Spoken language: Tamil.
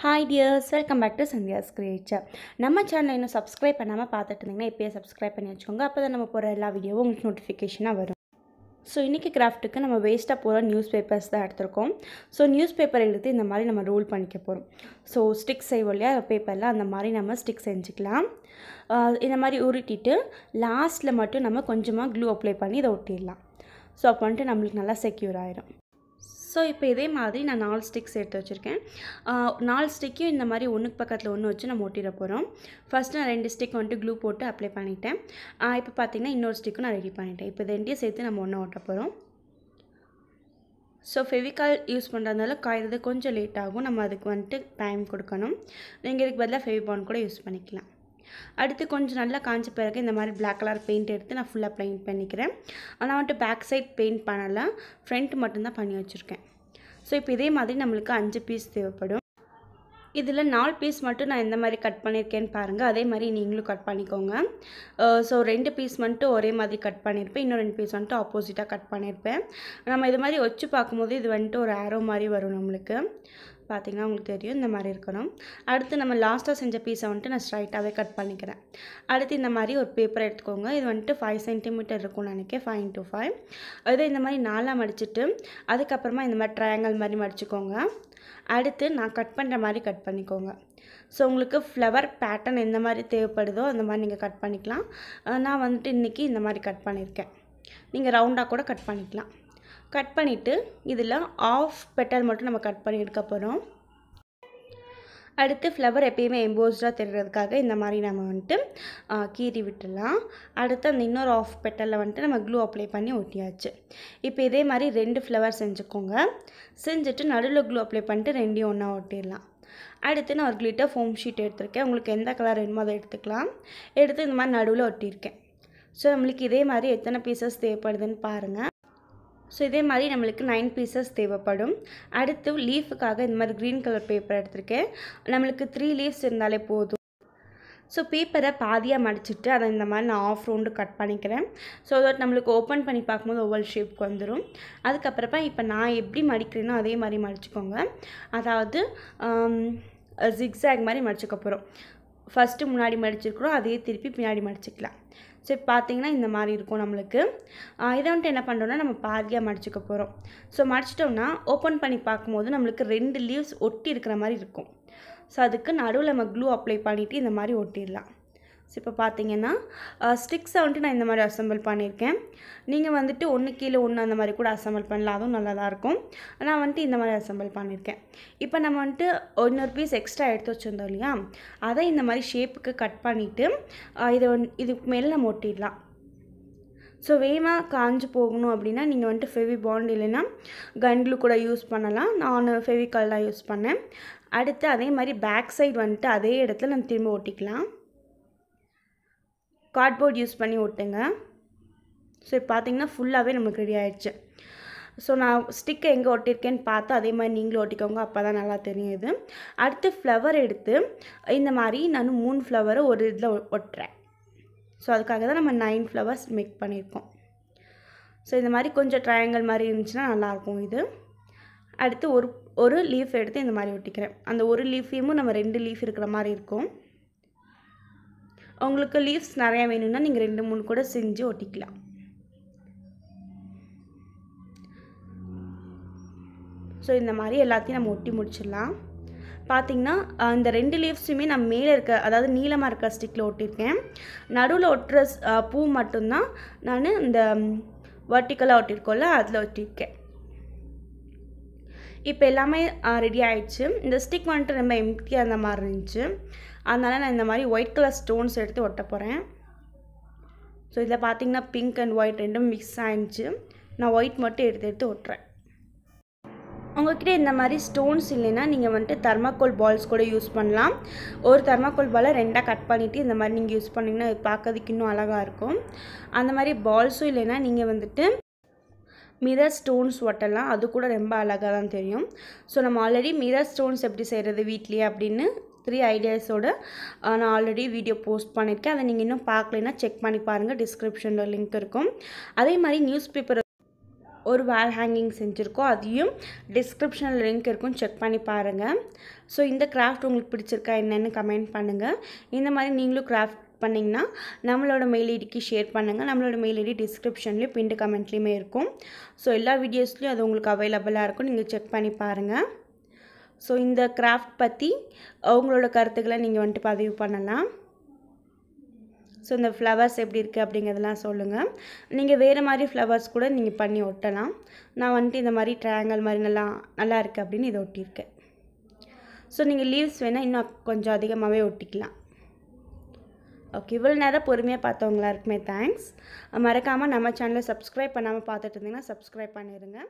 hi dears welcome back to Sandhya's creature நம்ம சேனலை இன்னும் சப்ஸ்கிரைப் பண்ணாமல் பார்த்துட்டு இருந்தீங்கன்னா இப்போயே சப்ஸ்கிரைப் பண்ணி வச்சுக்கோங்க அப்போ தான் நம்ம போகிற எல்லா வீடியோவும் உங்களுக்கு நோட்டிஃபிகேஷனாக வரும் ஸோ இன்றைக்கி கிராஃப்ட்டுக்கு நம்ம வேஸ்ட்டாக போகிற நியூஸ் பேப்பர்ஸ் தான் எடுத்திருக்கோம் ஸோ நியூஸ் பேப்பர் எடுத்து இந்த மாதிரி நம்ம ரூல் பண்ணிக்க போகிறோம் ஸோ ஸ்டிக் செய்வோம் இல்லையா பேப்பரில் அந்த மாதிரி நம்ம ஸ்டிக் செஞ்சுக்கலாம் இந்த மாதிரி உருட்டிட்டு லாஸ்ட்டில் மட்டும் நம்ம கொஞ்சமாக க்ளூ அப்ளை பண்ணி இதை ஒட்டிடலாம் ஸோ அப்போ வந்துட்டு நம்மளுக்கு நல்லா செக்யூர் ஆயிடும் ஸோ இப்போ இதே மாதிரி நான் நாலு ஸ்டிக்ஸ் எடுத்து வச்சுருக்கேன் நாலு ஸ்டிக்கையும் இந்த மாதிரி ஒன்றுக்கு பக்கத்தில் ஒன்று வச்சு நம்ம ஒட்டிட போகிறோம் ஃபஸ்ட்டு நான் ரெண்டு ஸ்டிக் வந்துட்டு க்ளூ போட்டு அப்ளை பண்ணிட்டேன் இப்போ பார்த்தீங்கன்னா இன்னொரு ஸ்டிக்கும் நான் ரெடி பண்ணிட்டேன் இப்போ ரெண்டையும் சேர்த்து நம்ம ஒன்று ஒட்ட போகிறோம் ஸோ ஃபெவிகால் யூஸ் பண்ணுறதுனால காய்றது கொஞ்சம் லேட் ஆகும் நம்ம அதுக்கு வந்துட்டு டைம் கொடுக்கணும் நீங்கள் இதுக்கு பதிலாக ஃபெவிபான் கூட யூஸ் பண்ணிக்கலாம் அடுத்து கொஞ்சம் நல்லா காஞ்ச பிறகு இந்த மாதிரி பிளாக் கலர் பெயிண்ட் எடுத்து நான் ஃபுல்லாக பெயிண்ட் பண்ணிக்கிறேன் ஆனால் வந்துட்டு பேக் சைட் பெயிண்ட் பண்ணலாம் ஃப்ரண்ட் மட்டும்தான் பண்ணி வச்சுருக்கேன் ஸோ இப்போ இதே மாதிரி நம்மளுக்கு அஞ்சு பீஸ் தேவைப்படும் இதில் நாலு பீஸ் மட்டும் நான் எந்த மாதிரி கட் பண்ணியிருக்கேன்னு பாருங்கள் அதே மாதிரி நீங்களும் கட் பண்ணிக்கோங்க ஸோ ரெண்டு பீஸ் வந்துட்டு ஒரே மாதிரி கட் பண்ணியிருப்பேன் இன்னும் ரெண்டு பீஸ் வந்துட்டு ஆப்போசிட்டாக கட் பண்ணியிருப்பேன் நம்ம இது மாதிரி வச்சு பார்க்கும்போது இது வந்துட்டு ஒரு ஆரோ மாதிரி வரும் நம்மளுக்கு பார்த்திங்கன்னா உங்களுக்கு தெரியும் இந்த மாதிரி இருக்கணும் அடுத்து நம்ம லாஸ்ட்டாக செஞ்ச பீஸை வந்துட்டு நான் ஸ்ட்ரைட்டாகவே கட் பண்ணிக்கிறேன் அடுத்து இந்த மாதிரி ஒரு பேப்பர் எடுத்துக்கோங்க இது வந்துட்டு ஃபைவ் சென்டிமீட்டர் இருக்கும்னு நினைக்கிறேன் ஃபைவ் இன்ட்டு ஃபைவ் இதை இந்த மாதிரி நாலாக மடிச்சுட்டு அதுக்கப்புறமா இந்த மாதிரி ட்ரையாங்கல் மாதிரி மடிச்சுக்கோங்க அடுத்து நான் கட் பண்ணுற மாதிரி கட் பண்ணிக்கோங்க ஸோ உங்களுக்கு ஃப்ளவர் பேட்டர்ன் எந்த மாதிரி தேவைப்படுதோ அந்த மாதிரி நீங்கள் கட் பண்ணிக்கலாம் நான் வந்துட்டு இன்றைக்கி இந்த மாதிரி கட் பண்ணியிருக்கேன் நீங்கள் ரவுண்டாக கூட கட் பண்ணிக்கலாம் கட் பண்ணிவிட்டு இதில் ஆஃப் பெட்டல் மட்டும் நம்ம கட் பண்ணி எடுக்க போகிறோம் அடுத்து ஃப்ளவர் எப்பயுமே எம்போஸ்டாக தெரிகிறதுக்காக இந்த மாதிரி நம்ம வந்துட்டு கீறி விட்டுடலாம் அடுத்து அந்த இன்னொரு ஆஃப் பெட்டலில் வந்துட்டு நம்ம க்ளூ அப்ளை பண்ணி ஒட்டியாச்சு இப்போ இதே மாதிரி ரெண்டு ஃப்ளவர் செஞ்சுக்கோங்க செஞ்சுட்டு நடுவில் க்ளூ அப்ளை பண்ணிட்டு ரெண்டையும் ஒன்றா ஒட்டிடலாம் அடுத்து நான் ஒரு க்ளிட்டர் ஃபோம் ஷீட் எடுத்திருக்கேன் உங்களுக்கு எந்த கலர் வேணுமோ அதை எடுத்துக்கலாம் எடுத்து இந்த மாதிரி நடுவில் ஒட்டியிருக்கேன் ஸோ நம்மளுக்கு இதே மாதிரி எத்தனை பீசஸ் தேவைப்படுதுன்னு பாருங்கள் ஸோ இதே மாதிரி நம்மளுக்கு நைன் பீசஸ் தேவைப்படும் அடுத்து லீஃபுக்காக இந்த மாதிரி க்ரீன் கலர் பேப்பர் எடுத்திருக்கேன் நம்மளுக்கு த்ரீ லீவ்ஸ் இருந்தாலே போதும் ஸோ பேப்பரை பாதியாக மடிச்சுட்டு அதை இந்த மாதிரி நான் ஆஃப் ரவுண்டு கட் பண்ணிக்கிறேன் ஸோ அதோட நம்மளுக்கு ஓப்பன் பண்ணி பார்க்கும்போது ஒவ்வொரு ஷேப்க்கு வந்துடும் அதுக்கப்புறமா இப்போ நான் எப்படி மடிக்கிறேனோ அதே மாதிரி மடிச்சுக்கோங்க அதாவது ஜிக்ஸாக் um, மாதிரி மடிச்சுக்க போகிறோம் ஃபஸ்ட்டு முன்னாடி மடிச்சிருக்கிறோம் அதையே திருப்பி பின்னாடி மடிச்சிக்கலாம் ஸோ பார்த்தீங்கன்னா இந்த மாதிரி இருக்கும் நம்மளுக்கு இதை வந்துட்டு என்ன பண்ணுறோம்னா நம்ம பாதியாக மடிச்சுக்க போகிறோம் ஸோ மடிச்சிட்டோம்னா ஓப்பன் பண்ணி பார்க்கும்போது நம்மளுக்கு ரெண்டு லீவ்ஸ் ஒட்டி இருக்கிற மாதிரி இருக்கும் ஸோ அதுக்கு நடுவில் நம்ம க்ளூ அப்ளை பண்ணிவிட்டு இந்த மாதிரி ஒட்டிடலாம் ஸோ இப்போ பார்த்தீங்கன்னா ஸ்டிக்ஸை வந்துட்டு நான் இந்த மாதிரி அசம்பிள் பண்ணியிருக்கேன் நீங்கள் வந்துட்டு ஒன்று கீழே ஒன்று அந்த மாதிரி கூட அசம்பிள் பண்ணலாம் அதுவும் நல்லா இருக்கும் நான் வந்துட்டு இந்த மாதிரி அசம்பிள் பண்ணியிருக்கேன் இப்போ நம்ம வந்துட்டு இன்னொரு பீஸ் எக்ஸ்ட்ரா எடுத்து வச்சுருந்தோம் இல்லையா அதை இந்த மாதிரி ஷேப்புக்கு கட் பண்ணிவிட்டு இதை இதுக்கு மேலே நம்ம ஒட்டிடலாம் ஸோ வேகமாக காஞ்சு போகணும் அப்படின்னா நீங்கள் வந்துட்டு ஃபெவி பாண்ட் இல்லைன்னா கன்க்ளு கூட யூஸ் பண்ணலாம் நான் ஃபெவிகால் தான் யூஸ் பண்ணேன் அடுத்து அதே மாதிரி பேக் சைடு வந்துட்டு அதே இடத்துல நம்ம திரும்ப ஒட்டிக்கலாம் கார்ட்போர்ட் யூஸ் பண்ணி ஒட்டுங்க ஸோ இப்போ பார்த்தீங்கன்னா ஃபுல்லாகவே நமக்கு ரெடி ஆகிடுச்சு ஸோ நான் ஸ்டிக்கை எங்கே ஒட்டியிருக்கேன்னு பார்த்து அதே மாதிரி நீங்களும் ஒட்டிக்கோங்க அப்போ தான் நல்லா தெரியுது அடுத்து ஃப்ளவர் எடுத்து இந்த மாதிரி நான் மூணு ஃப்ளவரை ஒரு இதில் ஒட்டுறேன் ஸோ அதுக்காக தான் நம்ம நைன் ஃப்ளவர்ஸ் மேக் பண்ணியிருக்கோம் ஸோ இந்த மாதிரி கொஞ்சம் ட்ரையாங்கல் மாதிரி இருந்துச்சுன்னா நல்லாயிருக்கும் இது அடுத்து ஒரு ஒரு லீஃப் எடுத்து இந்த மாதிரி ஒட்டிக்கிறேன் அந்த ஒரு லீஃபையும் நம்ம ரெண்டு லீஃப் இருக்கிற மாதிரி இருக்கும் உங்களுக்கு லீவ்ஸ் நிறையா வேணும்னா நீங்கள் ரெண்டு மூணு கூட செஞ்சு ஒட்டிக்கலாம் ஸோ இந்த மாதிரி எல்லாத்தையும் நம்ம ஒட்டி முடிச்சிடலாம் பார்த்திங்கன்னா இந்த ரெண்டு லீவ்ஸுமே நான் மேலே இருக்க அதாவது நீளமாக இருக்க ஸ்டிக்கில் ஒட்டியிருக்கேன் நடுவில் ஒட்டுற பூ மட்டும்தான் நான் இந்த வர்ட்டிக்கலாக ஒட்டியிருக்கோம்ல அதில் ஒட்டியிருக்கேன் இப்போ எல்லாமே ரெடி ஆகிடுச்சு இந்த ஸ்டிக் வந்துட்டு ரொம்ப எம்டியாக இருந்த மாதிரி இருந்துச்சு அதனால் நான் இந்த மாதிரி ஒயிட் கலர் ஸ்டோன்ஸ் எடுத்து ஒட்ட போகிறேன் ஸோ இதில் பார்த்தீங்கன்னா பிங்க் அண்ட் ஒயிட் ரெண்டும் மிக்ஸ் ஆகிடுச்சு நான் ஒயிட் மட்டும் எடுத்து எடுத்து ஒட்டுறேன் உங்கள்கிட்ட இந்த மாதிரி ஸ்டோன்ஸ் இல்லைன்னா நீங்கள் வந்துட்டு தர்மாக்கோல் பால்ஸ் கூட யூஸ் பண்ணலாம் ஒரு தர்மாக்கோல் பாலை ரெண்டாக கட் பண்ணிவிட்டு இந்த மாதிரி நீங்கள் யூஸ் பண்ணிங்கன்னா பார்க்கறதுக்கு இன்னும் அழகாக இருக்கும் அந்த மாதிரி பால்ஸும் இல்லைன்னா நீங்கள் வந்துட்டு மிரர் ஸ்டோன்ஸ் ஒட்டலாம் அது கூட ரொம்ப அழகாக தான் தெரியும் ஸோ நம்ம ஆல்ரெடி மிரர் ஸ்டோன்ஸ் எப்படி செய்கிறது வீட்லேயே அப்படின்னு த்ரீ ஐடியாஸோட நான் ஆல்ரெடி வீடியோ போஸ்ட் பண்ணியிருக்கேன் அதை நீங்கள் இன்னும் பார்க்கலைன்னா செக் பண்ணி பாருங்கள் டிஸ்கிரிப்ஷனில் லிங்க் இருக்கும் அதே மாதிரி நியூஸ் பேப்பர் ஒரு வேல் ஹேங்கிங் செஞ்சுருக்கோம் அதையும் டிஸ்கிரிப்ஷனில் லிங்க் இருக்கும் செக் பண்ணி பாருங்கள் ஸோ இந்த கிராஃப்ட் உங்களுக்கு பிடிச்சிருக்கா என்னென்னு கமெண்ட் பண்ணுங்கள் இந்த மாதிரி நீங்களும் கிராஃப்ட் பண்ணிங்கன்னா நம்மளோட மெயில் ஐடிக்கு ஷேர் பண்ணுங்கள் நம்மளோட மெயில் ஐடி டிஸ்கிரிப்ஷன்லேயும் பிண்டு கமெண்ட்லேயுமே இருக்கும் ஸோ எல்லா வீடியோஸ்லேயும் அது உங்களுக்கு அவைலபிளாக இருக்கும் நீங்கள் செக் பண்ணி பாருங்கள் ஸோ இந்த கிராஃப்ட் பற்றி அவங்களோட கருத்துக்களை நீங்கள் வந்துட்டு பதிவு பண்ணலாம் ஸோ இந்த ஃப்ளவர்ஸ் எப்படி இருக்குது அப்படிங்கிறதெல்லாம் சொல்லுங்கள் நீங்கள் வேறு மாதிரி ஃப்ளவர்ஸ் கூட நீங்கள் பண்ணி ஒட்டலாம் நான் வந்துட்டு இந்த மாதிரி ட்ரையாங்கல் மாதிரி நல்லா நல்லா இருக்குது அப்படின்னு இதை ஒட்டியிருக்கேன் ஸோ நீங்கள் லீவ்ஸ் வேணால் இன்னும் கொஞ்சம் அதிகமாகவே ஒட்டிக்கலாம் ஓகே இவ்வளோ நேரம் பொறுமையாக பார்த்தவங்களா இருக்குமே தேங்க்ஸ் மறக்காமல் நம்ம சேனலை சப்ஸ்கிரைப் பண்ணாமல் பார்த்துட்டு இருந்தீங்கன்னா சப்ஸ்கிரைப் பண்ணிடுங்க